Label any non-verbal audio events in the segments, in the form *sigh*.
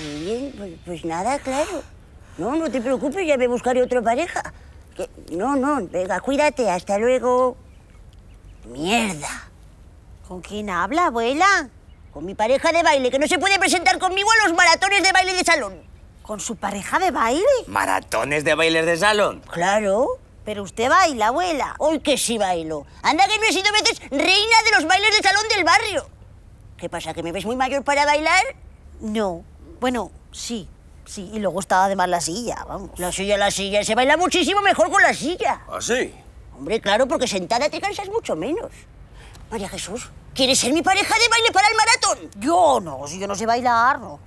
Muy bien, pues, pues, nada, claro. No, no te preocupes, ya me buscaré otra pareja. Que, no, no, venga, cuídate, hasta luego. Mierda. ¿Con quién habla, abuela? Con mi pareja de baile, que no se puede presentar conmigo a los maratones de baile de salón. ¿Con su pareja de baile? ¿Maratones de bailes de salón? Claro. Pero usted baila, abuela. Hoy que sí bailo. Anda que no he sido veces reina de los bailes de salón del barrio. ¿Qué pasa, que me ves muy mayor para bailar? No, bueno, sí, sí. Y luego estaba además la silla, vamos. La silla, la silla. Se baila muchísimo mejor con la silla. ¿Ah, sí? Hombre, claro, porque sentada te cansas mucho menos. María Jesús, ¿quieres ser mi pareja de baile para el maratón? Yo no, si yo no sé bailar, no.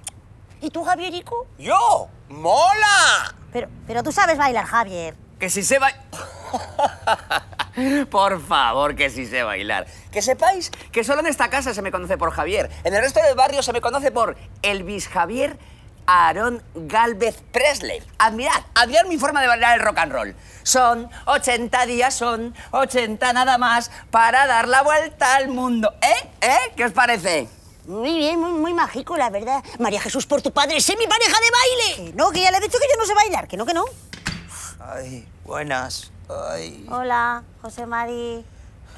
¿Y tú, Javierico? ¡Yo! ¡Mola! Pero, pero tú sabes bailar, Javier. Que si se baila... *laughs* *laughs* Por favor, que sí sé bailar. Que sepáis que solo en esta casa se me conoce por Javier. En el resto del barrio se me conoce por Elvis Javier Aaron Galvez Presley. Admirad, admirad mi forma de bailar el rock and roll. Son 80 días, son 80 nada más para dar la vuelta al mundo. ¿Eh? ¿Eh? ¿Qué os parece? Muy bien, muy, muy mágico, la verdad. María Jesús, por tu padre, sé mi pareja de baile. no, que ya le he dicho que yo no sé bailar, que no, que no. Ay, buenas. Hola, José Mari.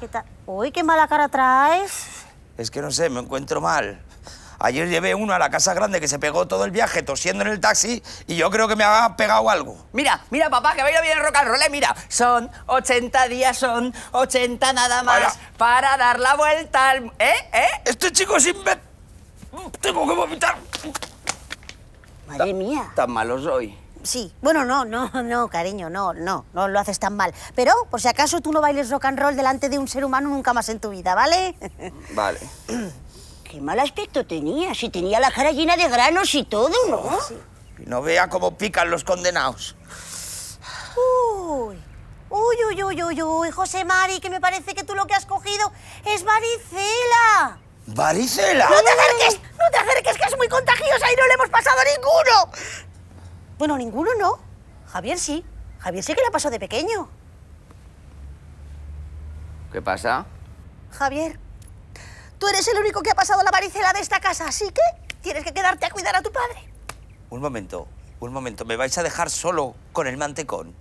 ¿Qué tal? Uy, qué mala cara traes. Es que no sé, me encuentro mal. Ayer llevé uno a la casa grande que se pegó todo el viaje tosiendo en el taxi y yo creo que me ha pegado algo. Mira, mira, papá, que va a bien el rock and eh. mira. Son 80 días, son 80 nada más para dar la vuelta al... ¿Eh? ¿Eh? Este chico sin... Tengo que vomitar. Madre mía. Tan malo soy. Sí, bueno, no, no, no, cariño, no, no, no lo haces tan mal. Pero, por si acaso, tú no bailes rock and roll delante de un ser humano nunca más en tu vida, ¿vale? *laughs* Vale. *clears throat* Qué mal aspecto tenía, si tenía la cara llena de granos y todo, ¿no? Oh, no vea cómo pican los condenados. Uy, uy, uy, uy, uy, José Mari, que me parece que tú lo que has cogido es varicela. ¿Varicela? ¡No te acerques! ¡No te acerques, que es muy contagiosa y no le hemos pasado a ninguno! Bueno, ninguno no. Javier sí. Javier sí que la pasó de pequeño. ¿Qué pasa? Javier, tú eres el único que ha pasado la varicela de esta casa, así que tienes que quedarte a cuidar a tu padre. Un momento, un momento. ¿Me vais a dejar solo con el mantecón?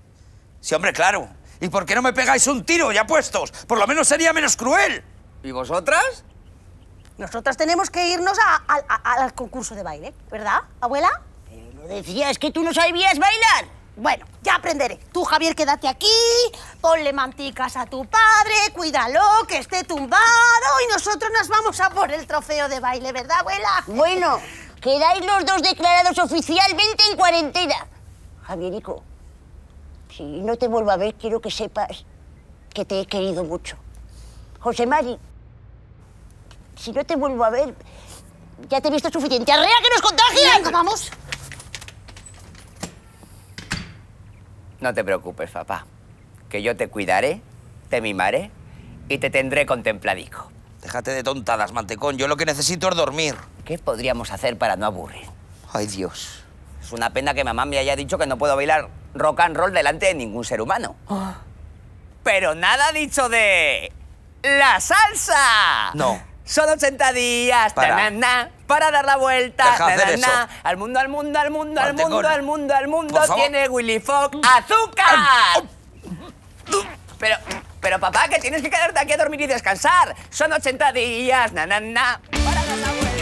Sí, hombre, claro. ¿Y por qué no me pegáis un tiro ya puestos? Por lo menos sería menos cruel. ¿Y vosotras? Nosotras tenemos que irnos al concurso de baile, ¿verdad, abuela? decías que tú no sabías bailar. Bueno, ya aprenderé. Tú, Javier, quédate aquí, ponle manticas a tu padre, cuídalo, que esté tumbado y nosotros nos vamos a por el trofeo de baile, ¿verdad, abuela? Bueno, quedáis los dos declarados oficialmente en cuarentena. Javierico, si no te vuelvo a ver, quiero que sepas que te he querido mucho. José Mari, si no te vuelvo a ver, ya te he visto suficiente. ¡Arrea que nos contagian! vamos. No te preocupes, papá, que yo te cuidaré, te mimaré y te tendré contempladico. Déjate de tontadas, mantecón. Yo lo que necesito es dormir. ¿Qué podríamos hacer para no aburrir? Ay, Dios. Es una pena que mamá me haya dicho que no puedo bailar rock and roll delante de ningún ser humano. Ah. Pero nada dicho de... ¡La salsa! No. Son 80 días para, na, na, para dar la vuelta na, al mundo, al mundo, al mundo, al mundo, al mundo, al mundo. Tiene Willy Fox azúcar. Pero, pero papá, que tienes que quedarte aquí a dormir y descansar. Son 80 días, na, na, na, para dar la vuelta.